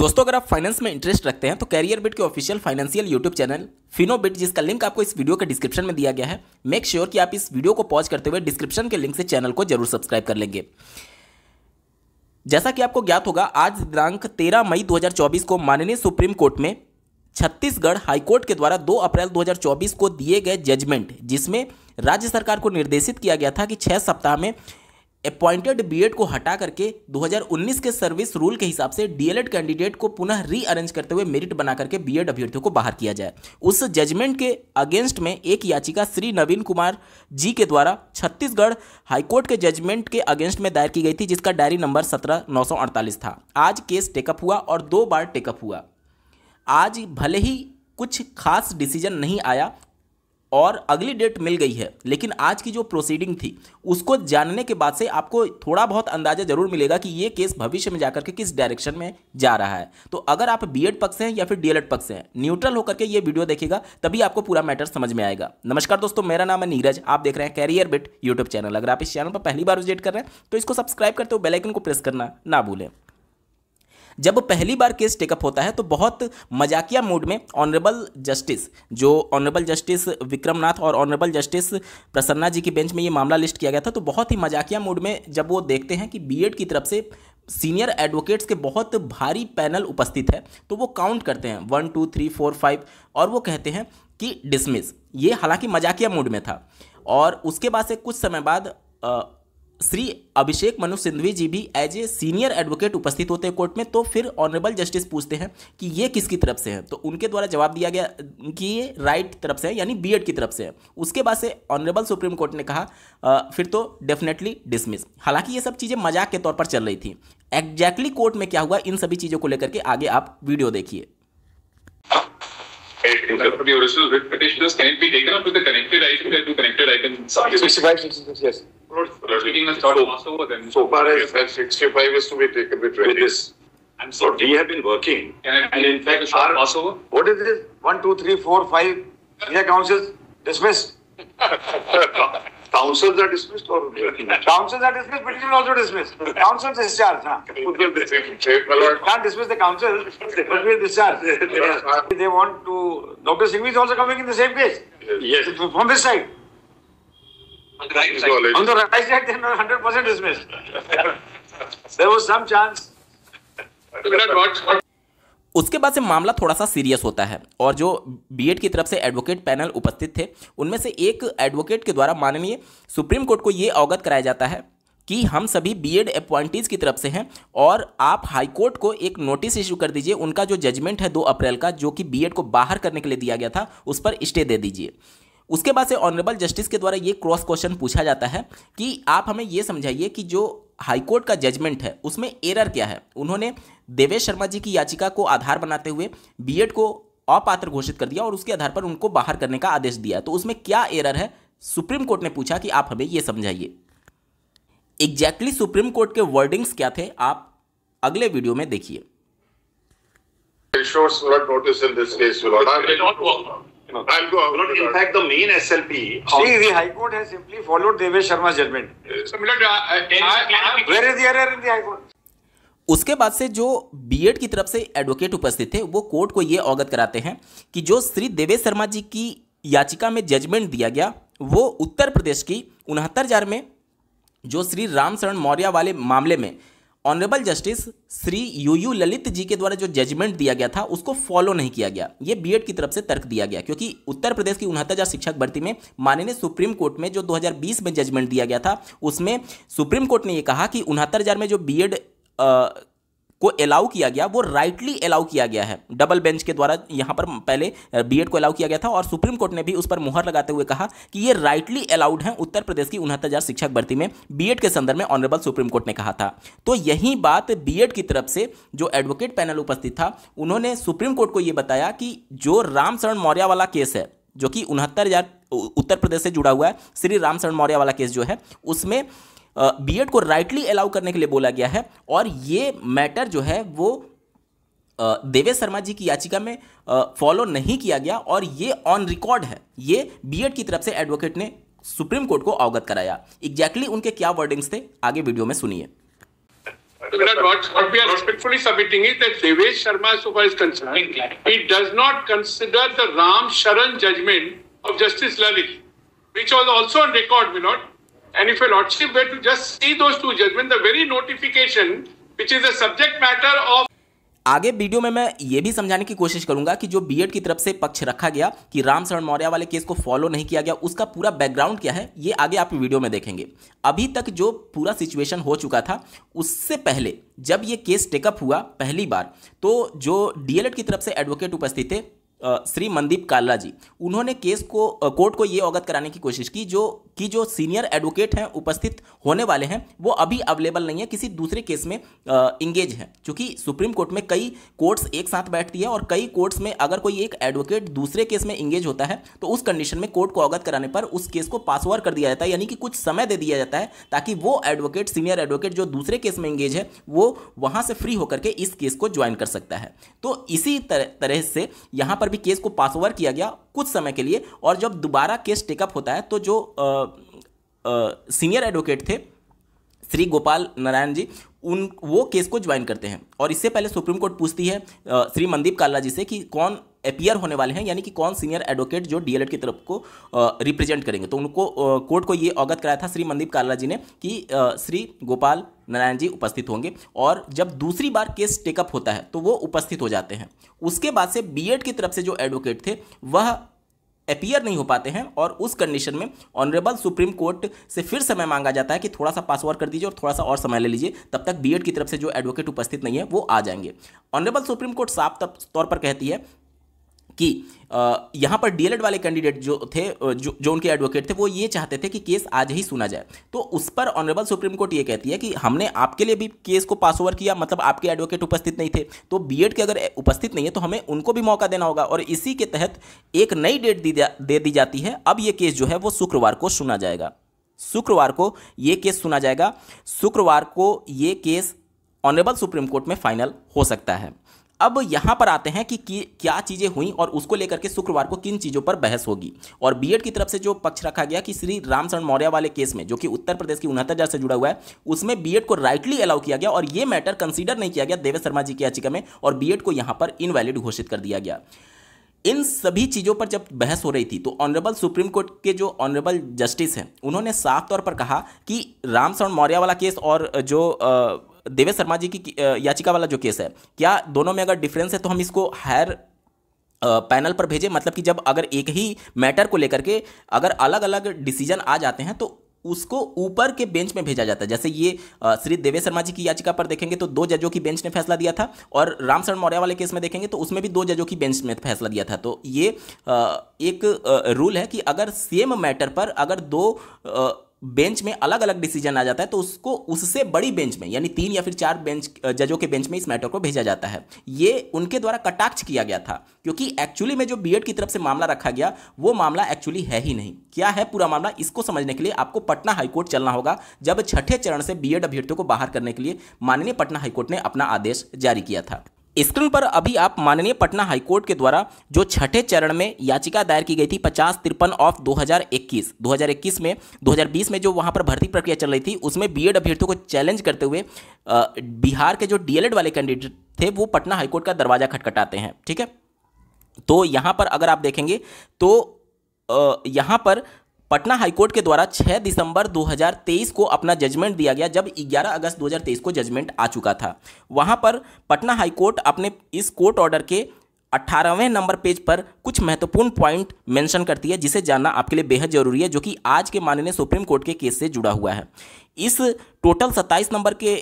दोस्तों अगर आप फाइनेंस में इंटरेस्ट रखते हैं तो कैरियर बिट के official financial YouTube channel Finobit जिसका लिंक आपको इस वीडियो के डिस्क्रिप्शन में दिया गया है मेक श्योर sure कि आप इस वीडियो को पॉज करते हुए डिस्क्रिप्शन के लिंक से चैनल को जरूर सब्सक्राइब कर लेंगे जैसा कि आपको ज्ञात होगा आज दिनांक तेरह मई दो को माननीय सुप्रीम कोर्ट में छत्तीसगढ़ हाईकोर्ट के द्वारा दो अप्रैल दो को दिए गए जजमेंट जिसमें राज्य सरकार को निर्देशित किया गया था कि छह सप्ताह में अपॉइंटेड बीएड को हटा करके 2019 के सर्विस रूल के हिसाब से डीएलएड कैंडिडेट को पुनः रीअरेंज करते हुए मेरिट बना करके बीएड अभ्यर्थियों को बाहर किया जाए उस जजमेंट के अगेंस्ट में एक याचिका श्री नवीन कुमार जी के द्वारा छत्तीसगढ़ हाईकोर्ट के जजमेंट के अगेंस्ट में दायर की गई थी जिसका डायरी नंबर सत्रह था आज केस टेकअप हुआ और दो बार टेकअप हुआ आज भले ही कुछ खास डिसीजन नहीं आया और अगली डेट मिल गई है लेकिन आज की जो प्रोसीडिंग थी उसको जानने के बाद से आपको थोड़ा बहुत अंदाजा जरूर मिलेगा कि ये केस भविष्य में जाकर के किस डायरेक्शन में जा रहा है तो अगर आप बी पक्ष हैं या फिर डीएलएड पक्ष हैं न्यूट्रल होकर के ये वीडियो देखेगा तभी आपको पूरा मैटर समझ में आएगा नमस्कार दोस्तों मेरा नाम है नीरज आप देख रहे हैं कैरियर बिट यूट्यूब चैनल अगर आप इस चैनल पर पहली बार विजिट कर रहे हैं तो इसको सब्सक्राइब करते हो बेलाइकन को प्रेस करना ना भूलें जब पहली बार केस टेकअप होता है तो बहुत मजाकिया मूड में ऑनरेबल जस्टिस जो ऑनरेबल जस्टिस विक्रमनाथ और ऑनरेबल जस्टिस प्रसन्ना जी की बेंच में ये मामला लिस्ट किया गया था तो बहुत ही मजाकिया मूड में जब वो देखते हैं कि बीएड की तरफ से सीनियर एडवोकेट्स के बहुत भारी पैनल उपस्थित है तो वो काउंट करते हैं one two three four five और वो कहते हैं कि डिसमिस ये हालांकि मजाकिया मूड में था और उसके बाद से कुछ समय बाद श्री अभिषेक मनु सिंधवी जी भी एज ए सीनियर एडवोकेट उपस्थित होते हैं कोर्ट में तो फिर ऑनरेबल जस्टिस पूछते हैं कि ये किसकी तरफ से है तो उनके द्वारा जवाब दिया गया कि ये राइट तरफ से है यानी बी की तरफ से है उसके बाद से ऑनरेबल सुप्रीम कोर्ट ने कहा आ, फिर तो डेफिनेटली डिसमिस हालांकि ये सब चीज़ें मजाक के तौर पर चल रही थी एग्जैक्टली कोर्ट में क्या हुआ इन सभी चीज़ों को लेकर के आगे आप वीडियो देखिए That would Can it be taken up to the connected item? Can connected item? 65, yes. so, So far as that 65 is to be taken with, yes, this. And so we have been working. and in fact, our What is this? 1, 2, 3, 4, 5. councils dismissed. Councils are dismissed or? Councils are dismissed, petition also dismissed. Councils discharged, huh? Can't dismiss the council, they will discharge. They want to, Dr. Singhvi is also coming in the same case. Yes. From this side. On the right side. On the right side, they are 100% dismissed. there was some chance. What, what उसके बाद से मामला थोड़ा सा serious होता है और जो बीएड की तरफ से एडवोकेट पैनल उपस्थित थे उनमें से एक एडवोकेट के द्वारा माननीय सुप्रीम कोर्ट को ये अवगत कराया जाता है कि हम सभी बीएड अपॉइंटीज़ की तरफ से हैं और आप हाईकोर्ट को एक नोटिस इशू कर दीजिए उनका जो जजमेंट है दो अप्रैल का जो कि बी को बाहर करने के लिए दिया गया था उस पर स्टे दे दीजिए उसके बाद से ऑनरेबल जस्टिस के द्वारा ये क्रॉस क्वेश्चन पूछा जाता है कि आप हमें ये समझाइए कि जो हाईकोर्ट का जजमेंट है उसमें एरर क्या है उन्होंने देवेश शर्मा जी की याचिका को आधार बनाते हुए बीएड को अपात्र घोषित कर दिया और उसके आधार पर उनको बाहर करने का आदेश दिया तो उसमें क्या एरर है सुप्रीम कोर्ट ने पूछा कि आप हमें यह समझाइए एग्जैक्टली exactly सुप्रीम कोर्ट के वर्डिंग्स क्या थे आप अगले वीडियो में देखिए No, I'll go out. Not impact the main SLP. See, the High Court has simply followed Devesh Sharma's judgment. So, Milad, uh, where is the error in the High Court? उसके बाद से जो BEd की तरफ से advocate उपस्थित थे वो कोर्ट को ये अवगत कराते हैं कि जो श्री देवेश शर्मा जी की याचिका में जजमेंट दिया गया वो उत्तर प्रदेश की उनहत्तर हजार में जो श्री रामशरण मौर्य वाले मामले में honourable justice Shri U U Lalit ji के द्वारा जो जजमेंट दिया गया था उसको फॉलो नहीं किया गया ये बीएड की तरफ से तर्क दिया गया क्योंकि उत्तर प्रदेश की उनहत्तर शिक्षक भर्ती में माननीय सुप्रीम कोर्ट में जो 2020 में जजमेंट दिया गया था उसमें सुप्रीम कोर्ट ने यह कहा कि उनहत्तर में जो बीएड को अलाउ किया गया वो राइटली अलाउ किया गया है डबल बेंच के द्वारा यहां पर पहले बीएड को अलाउ किया गया था और सुप्रीम कोर्ट ने भी उस पर मुहर लगाते हुए कहा कि ये राइटली अलाउड है उत्तर प्रदेश की उनहत्तर शिक्षक भर्ती में बीएड के संदर्भ में ऑनरेबल सुप्रीम कोर्ट ने कहा था तो यही बात बीएड की तरफ से जो एडवोकेट पैनल उपस्थित था उन्होंने सुप्रीम कोर्ट को यह बताया कि जो रामशरण मौर्य वाला केस है जो कि उनहत्तर उत्तर प्रदेश से जुड़ा हुआ है श्री रामशरण मौर्य वाला केस जो है उसमें बीएड को राइटली अलाउ करने के लिए बोला गया है और ये मैटर जो है वो देवेश शर्मा जी की याचिका में फॉलो नहीं किया गया और ये ऑन रिकॉर्ड है ये बीएड की तरफ से एडवोकेट ने सुप्रीम कोर्ट को अवगत कराया एग्जैक्टली exactly उनके क्या वर्डिंग्स थे आगे वीडियो में सुनिए Ram Sharan judgment of justice Lalit which all also record And if your lordship were to just see those two judgments, the very notification, which is the subject matter of आगे video में मैं ये भी समझाने की कोशिश करूंगा कि जो बीएड की तरफ से पक्ष रखा गया कि राम शरण मौर्य वाले केस को फॉलो नहीं किया गया उसका पूरा बैकग्राउंड क्या है ये आगे आप वीडियो में देखेंगे अभी तक जो पूरा सिचुएशन हो चुका था उससे पहले जब ये केस टेकअप हुआ पहली बार तो जो डीएलएड की तरफ से एडवोकेट उपस्थित थे श्री मनदीप काला जी उन्होंने केस को कोर्ट को ये अवगत कराने की कोशिश की जो कि जो सीनियर एडवोकेट हैं उपस्थित होने वाले हैं वो अभी अवेलेबल नहीं है किसी दूसरे केस में इंगेज हैं क्योंकि सुप्रीम कोर्ट में कई कोर्ट्स एक साथ बैठती है और कई कोर्ट्स में अगर कोई एक एडवोकेट दूसरे केस में इंगेज होता है तो उस कंडीशन में कोर्ट को अवगत कराने पर उस केस को पास ओवर कर दिया जाता है यानी कि कुछ समय दे दिया जाता है ताकि वो एडवोकेट सीनियर एडवोकेट जो दूसरे केस में इंगेज है वो वहाँ से फ्री होकर के इस केस को ज्वाइन कर सकता है तो इसी तरह से यहाँ पर भी केस को पास ओवर किया गया कुछ समय के लिए और जब दोबारा केस टेकअप होता है तो जो सीनियर एडवोकेट थे श्री गोपाल नारायण जी उन वो केस को ज्वाइन करते हैं और इससे पहले सुप्रीम कोर्ट पूछती है श्री मनदीप काला जी से कि कौन अपियर होने वाले हैं यानी कि कौन सीनियर एडवोकेट जो डीएलएड की तरफ को रिप्रेजेंट करेंगे तो उनको कोर्ट को ये अवगत कराया था श्री मनदीप काला जी ने कि श्री गोपाल नारायण जी उपस्थित होंगे और जब दूसरी बार केस टेकअप होता है तो वो उपस्थित हो जाते हैं उसके बाद से बीएड की तरफ से जो एडवोकेट थे वह अपियर नहीं हो पाते हैं और उस कंडीशन में ऑनरेबल सुप्रीम कोर्ट से फिर समय मांगा जाता है कि थोड़ा सा पासवर्ड कर दीजिए और थोड़ा सा और समय ले लीजिए तब तक बीएड की तरफ से जो एडवोकेट उपस्थित नहीं है वो आ जाएंगे ऑनरेबल सुप्रीम कोर्ट साफ तौर पर कहती है कि यहाँ पर डीएलएड वाले कैंडिडेट जो थे जो जो उनके एडवोकेट थे वो ये चाहते थे कि केस आज ही सुना जाए तो उस पर ऑनरेबल सुप्रीम कोर्ट ये कहती है कि हमने आपके लिए भी केस को पास ओवर किया मतलब आपके एडवोकेट उपस्थित नहीं थे तो बी के अगर उपस्थित नहीं है तो हमें उनको भी मौका देना होगा और इसी के तहत एक नई डेट दी जा दे दी जाती है अब ये केस जो है वो शुक्रवार को सुना जाएगा शुक्रवार को ये केस सुना जाएगा शुक्रवार को ये केस ऑनरेबल सुप्रीम कोर्ट में फाइनल हो सकता है अब यहां पर आते हैं कि, क्या चीज़ें हुई और उसको लेकर के शुक्रवार को किन चीज़ों पर बहस होगी और बीएड की तरफ से जो पक्ष रखा गया कि श्री रामचरण मौर्य वाले केस में जो कि उत्तर प्रदेश की उनहत्तर से जुड़ा हुआ है उसमें बीएड को राइटली अलाउ किया गया और यह मैटर कंसिडर नहीं किया गया देवेश शर्मा जी की याचिका में और बीएड को यहां पर इनवैलिड घोषित कर दिया गया इन सभी चीज़ों पर जब बहस हो रही थी तो ऑनरेबल सुप्रीम कोर्ट के जो ऑनरेबल जस्टिस हैं उन्होंने साफ तौर पर कहा कि रामशरण मौर्य वाला केस और जो देवेश शर्मा जी की याचिका वाला जो केस है क्या दोनों में अगर डिफरेंस है तो हम इसको हायर पैनल पर भेजें मतलब कि जब अगर एक ही मैटर को लेकर के अगर अलग अलग डिसीजन आ जाते हैं तो उसको ऊपर के बेंच में भेजा जाता है जैसे ये श्री देवेश शर्मा जी की याचिका पर देखेंगे तो दो जजों की बेंच ने फैसला दिया था और रामशरण मौर्य वाले केस में देखेंगे तो उसमें भी दो जजों की बेंच में फैसला दिया था तो ये एक रूल है कि अगर सेम मैटर पर अगर दो बेंच में अलग अलग डिसीजन आ जाता है तो उसको उससे बड़ी बेंच में यानी तीन या फिर चार बेंच जजों के बेंच में इस मैटर को भेजा जाता है ये उनके द्वारा कटाक्ष किया गया था क्योंकि एक्चुअली में जो बी की तरफ से मामला रखा गया वो मामला एक्चुअली है ही नहीं क्या है पूरा मामला इसको समझने के लिए आपको पटना हाईकोर्ट चलना होगा जब छठे चरण से एड अभ्यर्थियों को बाहर करने के लिए माननीय पटना हाईकोर्ट ने अपना आदेश जारी किया था स्क्रीन पर अभी आप माननीय पटना हाईकोर्ट के द्वारा जो छठे चरण में याचिका दायर की गई थी पचास तिरपन ऑफ 2021 2021 में 2020 में जो वहां पर भर्ती प्रक्रिया चल रही थी उसमें बीएड अभ्यर्थियों को चैलेंज करते हुए बिहार के जो डीएलएड वाले कैंडिडेट थे वो पटना हाईकोर्ट का दरवाजा खटखटाते हैं ठीक है तो यहाँ पर अगर आप देखेंगे तो यहाँ पर पटना हाईकोर्ट के द्वारा 6 दिसंबर 2023 को अपना जजमेंट दिया गया जब 11 अगस्त 2023 को जजमेंट आ चुका था वहां पर पटना हाईकोर्ट अपने इस कोर्ट ऑर्डर के 18वें नंबर पेज पर कुछ महत्वपूर्ण पॉइंट मेंशन करती है जिसे जानना आपके लिए बेहद जरूरी है जो कि आज के माननीय सुप्रीम कोर्ट के केस से जुड़ा हुआ है इस टोटल सत्ताईस नंबर के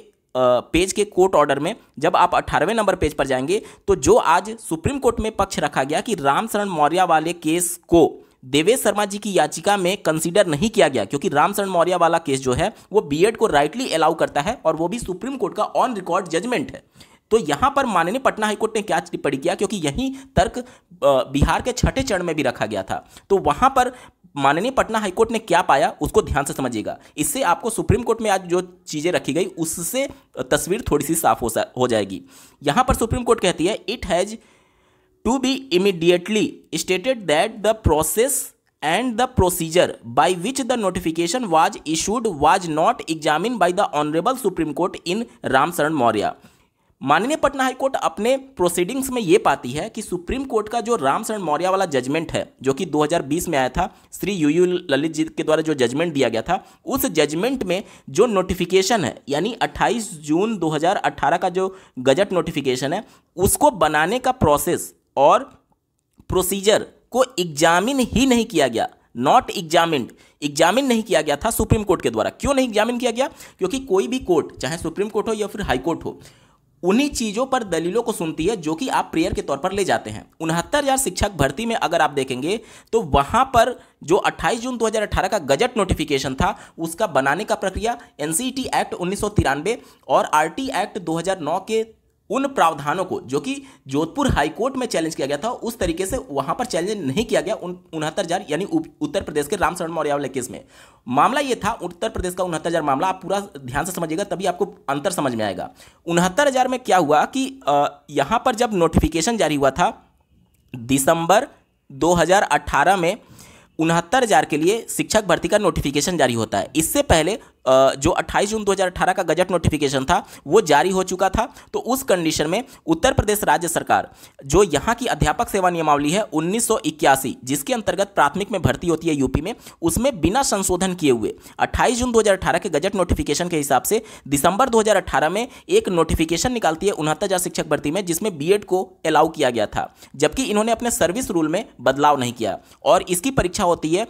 पेज के कोर्ट ऑर्डर में जब आप 18वें नंबर पेज पर जाएंगे तो जो आज सुप्रीम कोर्ट में पक्ष रखा गया कि रामशरण मौर्य वाले केस को देवेश शर्मा जी की याचिका में कंसीडर नहीं किया गया क्योंकि रामशरण मौर्य वाला केस जो है वो बीएड को राइटली अलाउ करता है और वो भी सुप्रीम कोर्ट का ऑन रिकॉर्ड जजमेंट है तो यहां पर माननीय पटना हाईकोर्ट ने क्या टिप्पणी किया क्योंकि यही तर्क बिहार के छठे चरण में भी रखा गया था तो वहां पर माननीय पटना हाईकोर्ट ने क्या पाया उसको ध्यान से समझिएगा इससे आपको सुप्रीम कोर्ट में आज जो चीज़ें रखी गई उससे तस्वीर थोड़ी सी साफ हो हो जाएगी यहाँ पर सुप्रीम कोर्ट कहती है it has to be immediately stated that the process and the procedure by which the notification was issued was not examine by the honourable supreme court in Ramsharan Maurya माननीय पटना हाई कोर्ट अपने proceedings में ये पाती है कि supreme court का जो रामशरण मौर्य वाला जजमेंट है जो कि 2020 में आया था श्री यू यू ललित जी के द्वारा जो जजमेंट दिया गया था उस जजमेंट में जो नोटिफिकेशन है यानी 28 जून 2018 का जो गजट नोटिफिकेशन है उसको बनाने का प्रोसेस और प्रोसीजर को एग्जामिन ही नहीं किया गया नॉट एग्जामिन एग्जामिन नहीं किया गया था सुप्रीम कोर्ट के द्वारा क्यों नहीं एग्जामिन किया गया क्योंकि कोई भी कोर्ट चाहे सुप्रीम कोर्ट हो या फिर हाई कोर्ट हो उन्हीं चीज़ों पर दलीलों को सुनती है जो कि आप प्रेयर के तौर पर ले जाते हैं उनहत्तर हज़ार शिक्षक भर्ती में अगर आप देखेंगे तो वहाँ पर जो 28 जून 2018 का गजट नोटिफिकेशन था उसका बनाने का प्रक्रिया एन एक्ट e उन्नीस और आर एक्ट 2009 के उन प्रावधानों को जो कि जोधपुर हाईकोर्ट में चैलेंज किया गया था उस तरीके से वहां पर चैलेंज नहीं किया गया उन उनहत्तर हजार यानी उत्तर प्रदेश के रामशरण मौर्य वाले केस में मामला यह था उत्तर प्रदेश का उनहत्तर हजार मामला आप पूरा ध्यान से समझिएगा तभी आपको अंतर समझ में आएगा उनहत्तर हजार में क्या हुआ कि यहां पर जब नोटिफिकेशन जारी हुआ था दिसंबर 2018 में उनहत्तर हज़ार के लिए शिक्षक भर्ती का नोटिफिकेशन जारी होता है इससे पहले जो 28 जून 2018 का गजट नोटिफिकेशन था वो जारी हो चुका था तो उस कंडीशन में उत्तर प्रदेश राज्य सरकार जो यहाँ की अध्यापक सेवा नियमावली है उन्नीस जिसके अंतर्गत प्राथमिक में भर्ती होती है यूपी में उसमें बिना संशोधन किए हुए अट्ठाईस जून 2018 के गजट नोटिफिकेशन के हिसाब से दिसंबर 2018 में एक नोटिफिकेशन निकालती है उनहत्तर शिक्षक भर्ती में जिसमें बी को अलाउ किया गया था जबकि इन्होंने अपने सर्विस रूल में बदलाव नहीं किया और इसकी परीक्षा होती है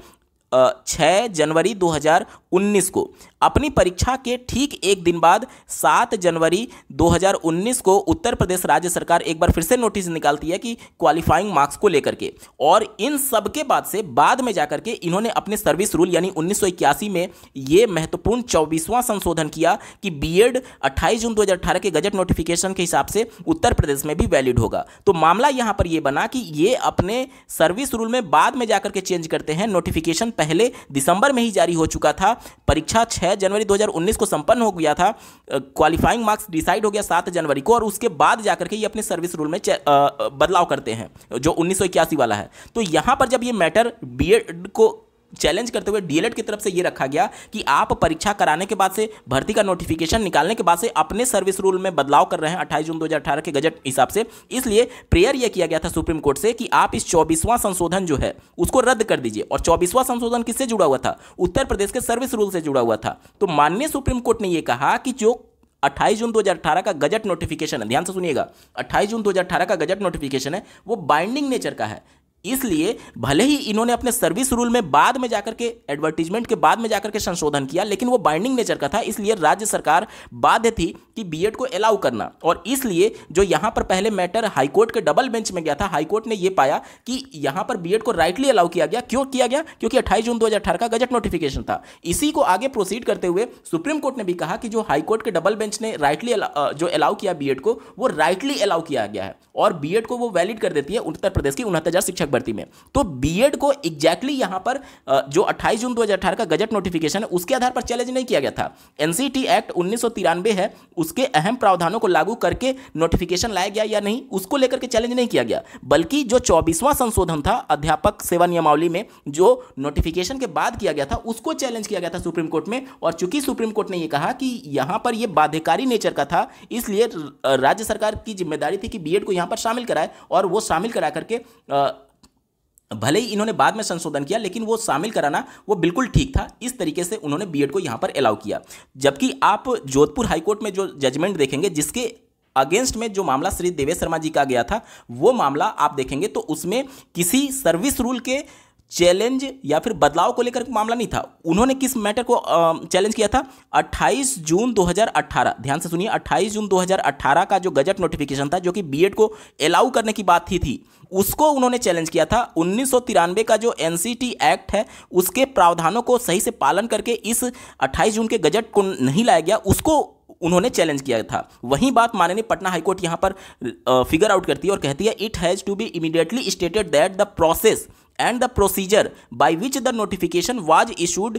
छः जनवरी 2019 को अपनी परीक्षा के ठीक एक दिन बाद सात जनवरी 2019 को उत्तर प्रदेश राज्य सरकार एक बार फिर से नोटिस निकालती है कि क्वालिफाइंग मार्क्स को लेकर के और इन सब के बाद से बाद में जाकर के इन्होंने अपने सर्विस रूल यानी उन्नीस में ये महत्वपूर्ण चौबीसवां संशोधन किया कि बी एड जून दो के गजट नोटिफिकेशन के हिसाब से उत्तर प्रदेश में भी वैलिड होगा तो मामला यहाँ पर यह बना कि ये अपने सर्विस रूल में बाद में जाकर के चेंज करते हैं नोटिफिकेशन पहले दिसंबर में ही जारी हो चुका था परीक्षा 6 जनवरी 2019 को संपन्न हो गया था क्वालिफाइंग मार्क्स डिसाइड हो गया 7 जनवरी को और उसके बाद जाकर के ये अपने सर्विस रूल में बदलाव करते हैं जो उन्नीस वाला है तो यहाँ पर जब ये मैटर बी को चैलेंज करते हुए डीएलएड की तरफ से ये रखा गया कि आप परीक्षा कराने के बाद से भर्ती का नोटिफिकेशन निकालने के बाद से अपने सर्विस रूल में बदलाव कर रहे हैं 28 जून 2018 के गजट हिसाब से इसलिए प्रेयर यह किया गया था सुप्रीम कोर्ट से कि आप इस चौबीसवां संशोधन जो है उसको रद्द कर दीजिए और चौबीसवां संशोधन किससे जुड़ा हुआ था उत्तर प्रदेश के सर्विस रूल से जुड़ा हुआ था तो माननीय सुप्रीम कोर्ट ने यह कहा कि जो 28 जून 2018 का गजट नोटिफिकेशन है ध्यान से सुनिएगा 28 जून 2018 का गजट नोटिफिकेशन है वो बाइंडिंग नेचर का है इसलिए भले ही इन्होंने अपने सर्विस रूल में बाद में जाकर के एडवर्टीजमेंट के बाद में जाकर के संशोधन किया लेकिन वो बाइंडिंग नेचर का था इसलिए राज्य सरकार बाध्य थी कि बीएड को अलाउ करना और इसलिए जो यहां पर पहले मैटर हाईकोर्ट के डबल बेंच में गया था हाईकोर्ट ने यह पाया कि यहां पर बीएड को राइटली अलाउ किया गया क्यों किया गया क्योंकि अट्ठाईस जून दो का गजट नोटिफिकेशन था इसी को आगे प्रोसीड करते हुए सुप्रीम कोर्ट ने भी कहा कि जो हाईकोर्ट के डबल बेंच ने राइटली जो अलाउ किया बी को वो राइटली अलाउ किया गया है और बी को वो वैलिड कर देती है उत्तर प्रदेश की उनहत्तर शिक्षक शिक्षक भर्ती में तो बी को एग्जैक्टली यहाँ पर जो 28 जून 2018 का गजट नोटिफिकेशन है उसके आधार पर चैलेंज नहीं किया गया था एनसीटी एक्ट उन्नीस है उसके अहम प्रावधानों को लागू करके नोटिफिकेशन लाया गया या नहीं उसको लेकर के चैलेंज नहीं किया गया बल्कि जो चौबीसवां संशोधन था अध्यापक सेवा नियमावली में जो नोटिफिकेशन के बाद किया गया था उसको चैलेंज किया गया था सुप्रीम कोर्ट में और चूंकि सुप्रीम कोर्ट ने यह कहा कि यहां पर यह बाध्यकारी नेचर का था इसलिए राज्य सरकार की जिम्मेदारी थी कि बीएड को यहां पर शामिल कराए और वो शामिल करा करके भले ही इन्होंने बाद में संशोधन किया लेकिन वो शामिल कराना वो बिल्कुल ठीक था इस तरीके से उन्होंने बी को यहाँ पर अलाउ किया जबकि आप जोधपुर हाईकोर्ट में जो जजमेंट देखेंगे जिसके अगेंस्ट में जो मामला श्री देवेश शर्मा जी का गया था वो मामला आप देखेंगे तो उसमें किसी सर्विस रूल के चैलेंज या फिर बदलाव को लेकर मामला नहीं था उन्होंने किस मैटर को चैलेंज किया था 28 जून 2018 ध्यान से सुनिए 28 जून 2018 का जो गजट नोटिफिकेशन था जो कि बीएड को अलाउ करने की बात थी थी उसको उन्होंने चैलेंज किया था उन्नीस का जो एन एक्ट है उसके प्रावधानों को सही से पालन करके इस अट्ठाईस जून के गजट को नहीं लाया गया उसको उन्होंने चैलेंज किया था वही बात माननीय पटना हाईकोर्ट यहां पर फिगर आउट करती है और कहती है it has to be immediately stated that the process and the procedure by which the notification was issued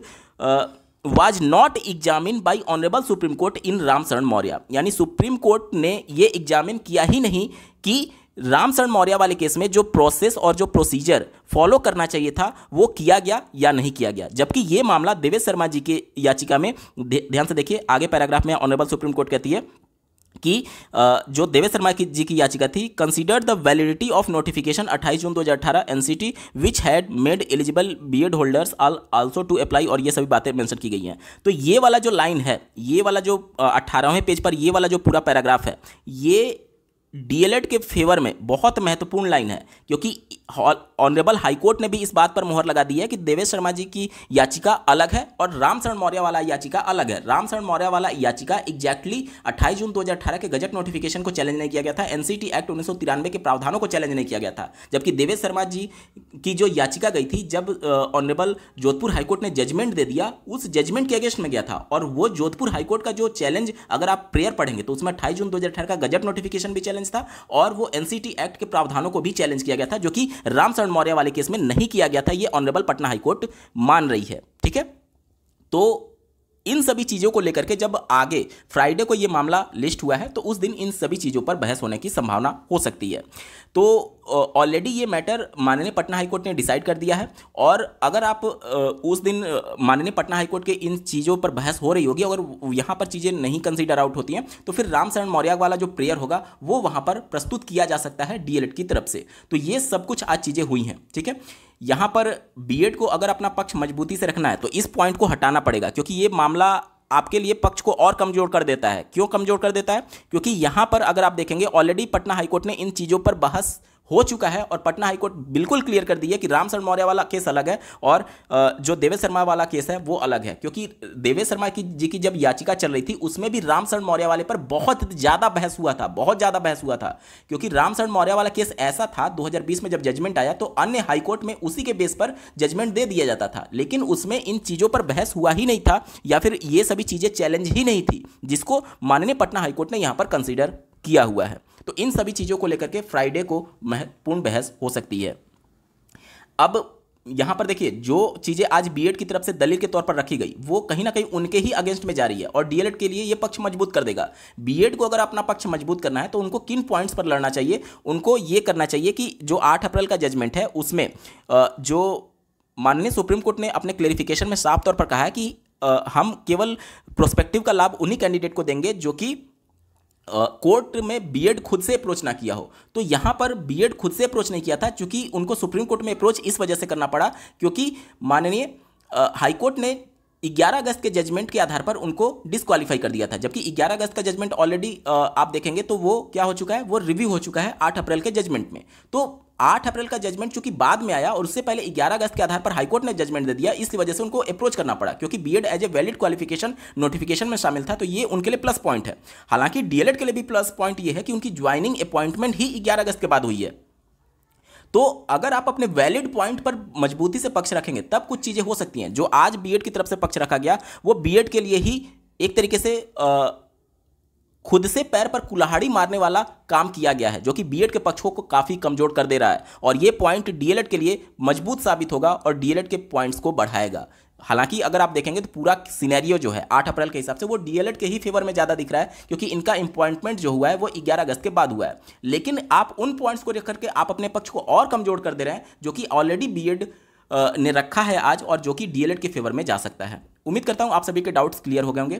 was not examine by honourable supreme court in Ramsharan Maurya यानी सुप्रीम कोर्ट ने ये एग्जामिन किया ही नहीं कि रामशरण मौर्य वाले केस में जो प्रोसेस और जो प्रोसीजर फॉलो करना चाहिए था वो किया गया या नहीं किया गया जबकि ये मामला देवेश शर्मा जी की याचिका में ध्यान से देखिए आगे पैराग्राफ में ऑनरेबल सुप्रीम कोर्ट कहती है कि जो देवेश शर्मा की जी की याचिका थी consider the validity of notification 28 June 2018 NCT which had made eligible BEd holders all also to apply और ये सभी बातें मेंशन की गई हैं तो ये वाला जो लाइन है ये वाला जो अट्ठारहवें पेज पर ये वाला जो पूरा पैराग्राफ है ये डीएलएड के फेवर में बहुत महत्वपूर्ण लाइन है क्योंकि ऑनरेबल हाईकोर्ट ने भी इस बात पर मोहर लगा दी है कि देवेश शर्मा जी की याचिका अलग है और रामशरण मौर्य वाला याचिका अलग है रामशरण मौर्य वाला याचिका एग्जैक्टली 28 जून 2018 के गजट नोटिफिकेशन को चैलेंज नहीं किया गया था एनसीटी एक्ट उन्नीस के प्रावधानों को चैलेंज नहीं किया गया था जबकि देवेश शर्मा जी की जो याचिका गई थी जब ऑनरेबल जोधपुर हाईकोर्ट ने जजमेंट दे दिया उस जजमेंट के अगेंस्ट में गया था और वो जोधपुर हाईकोर्ट का जो चैलेंज अगर आप प्रेयर पढ़ेंगे तो उसमें अट्ठाईस जून दो का गजट नोटिफिकेशन भी चैलेंज चैलेंज था और वो एनसीटी एक्ट के प्रावधानों को भी चैलेंज किया गया था जो कि रामशरण मौर्य वाले केस में नहीं किया गया था ये ऑनरेबल पटना हाईकोर्ट मान रही है ठीक है तो इन सभी चीज़ों को लेकर के जब आगे फ्राइडे को ये मामला लिस्ट हुआ है तो उस दिन इन सभी चीज़ों पर बहस होने की संभावना हो सकती है तो ऑलरेडी ये मैटर माननीय पटना हाईकोर्ट ने डिसाइड कर दिया है और अगर आप उस दिन माननीय पटना हाईकोर्ट के इन चीज़ों पर बहस हो रही होगी अगर यहाँ पर चीज़ें नहीं कंसीडर आउट होती हैं तो फिर रामशरण मौर्या वाला जो प्रेयर होगा वो वहाँ पर प्रस्तुत किया जा सकता है डीएलएड की तरफ से तो ये सब कुछ आज चीज़ें हुई हैं ठीक है यहाँ पर बीएड को अगर अपना पक्ष मजबूती से रखना है तो इस पॉइंट को हटाना पड़ेगा क्योंकि ये मामला आपके लिए पक्ष को और कमजोर कर देता है क्यों कमजोर कर देता है क्योंकि यहां पर अगर आप देखेंगे ऑलरेडी पटना हाईकोर्ट ने इन चीज़ों पर बहस हो चुका है और पटना हाईकोर्ट बिल्कुल क्लियर कर दी है कि शरण मौर्य वाला केस अलग है और जो देवेश शर्मा वाला केस है वो अलग है क्योंकि देवेश शर्मा की जी की जब याचिका चल रही थी उसमें भी रामशरण मौर्य वाले पर बहुत ज़्यादा बहस हुआ था बहुत ज़्यादा बहस हुआ था क्योंकि रामशरण मौर्य वाला केस ऐसा था दो में जब जजमेंट आया तो अन्य हाईकोर्ट में उसी के बेस पर जजमेंट दे दिया जाता था लेकिन उसमें इन चीज़ों पर बहस हुआ ही नहीं था या फिर ये सभी चीज़ें चैलेंज ही नहीं थी जिसको माननीय पटना हाईकोर्ट ने यहाँ पर कंसिडर किया हुआ है तो इन सभी चीज़ों को लेकर के फ्राइडे को महत्वपूर्ण बहस हो सकती है अब यहाँ पर देखिए जो चीज़ें आज बीएड की तरफ से दलील के तौर पर रखी गई वो कहीं ना कहीं उनके ही अगेंस्ट में जा रही है और डीएलएड के लिए ये पक्ष मजबूत कर देगा बीएड को अगर अपना पक्ष मजबूत करना है तो उनको किन पॉइंट्स पर लड़ना चाहिए उनको ये करना चाहिए कि जो आठ अप्रैल का जजमेंट है उसमें जो माननीय सुप्रीम कोर्ट ने अपने क्लेरिफिकेशन में साफ तौर पर कहा है कि हम केवल प्रोस्पेक्टिव का लाभ उन्हीं कैंडिडेट को देंगे जो कि कोर्ट में बीएड खुद से अप्रोच ना किया हो तो यहां पर बीएड खुद से अप्रोच नहीं किया था क्योंकि उनको सुप्रीम कोर्ट में अप्रोच इस वजह से करना पड़ा क्योंकि माननीय हाईकोर्ट ने 11 अगस्त के जजमेंट के आधार पर उनको डिस्कालीफाई कर दिया था जबकि 11 अगस्त का जजमेंट ऑलरेडी आप देखेंगे तो वो क्या हो चुका है वो रिव्यू हो चुका है 8 अप्रैल के जजमेंट में तो आठ अप्रैल का जजमेंट चूंकि बाद में आया और उससे पहले ग्यारह अगस्त के आधार पर हाईकोर्ट ने जजमेंट दे दिया इस वजह से उनको अप्रोच करना पड़ा क्योंकि B Ed as a valid qualification notification में शामिल था तो ये उनके लिए प्लस पॉइंट है हालांकि डीएलएड के लिए भी प्लस पॉइंट ये है कि उनकी ज्वाइनिंग अपॉइंटमेंट ही ग्यारह अगस्त के बाद हुई है तो अगर आप अपने वैलिड पॉइंट पर मजबूती से पक्ष रखेंगे तब कुछ चीज़ें हो सकती हैं जो आज बीएड की तरफ से पक्ष रखा गया वो बीएड के लिए ही एक तरीके से आ, खुद से पैर पर कुल्हाड़ी मारने वाला काम किया गया है जो कि बीएड के पक्षों को काफ़ी कमजोर कर दे रहा है और ये पॉइंट डीएलएड के लिए मजबूत साबित होगा और डीएलएड के पॉइंट्स को बढ़ाएगा हालांकि अगर आप देखेंगे तो पूरा सिनेरियो जो है 8 अप्रैल के हिसाब से वो डीएलएड के ही फेवर में ज़्यादा दिख रहा है क्योंकि इनका अपॉइंटमेंट जो हुआ है वो 11 अगस्त के बाद हुआ है लेकिन आप उन पॉइंट्स को लेकर करके आप अपने पक्ष को और कमजोर कर दे रहे हैं जो कि ऑलरेडी बीएड ने रखा है आज और जो कि डीएलएड के फेवर में जा सकता है उम्मीद करता हूँ आप सभी के डाउट्स क्लियर हो गए होंगे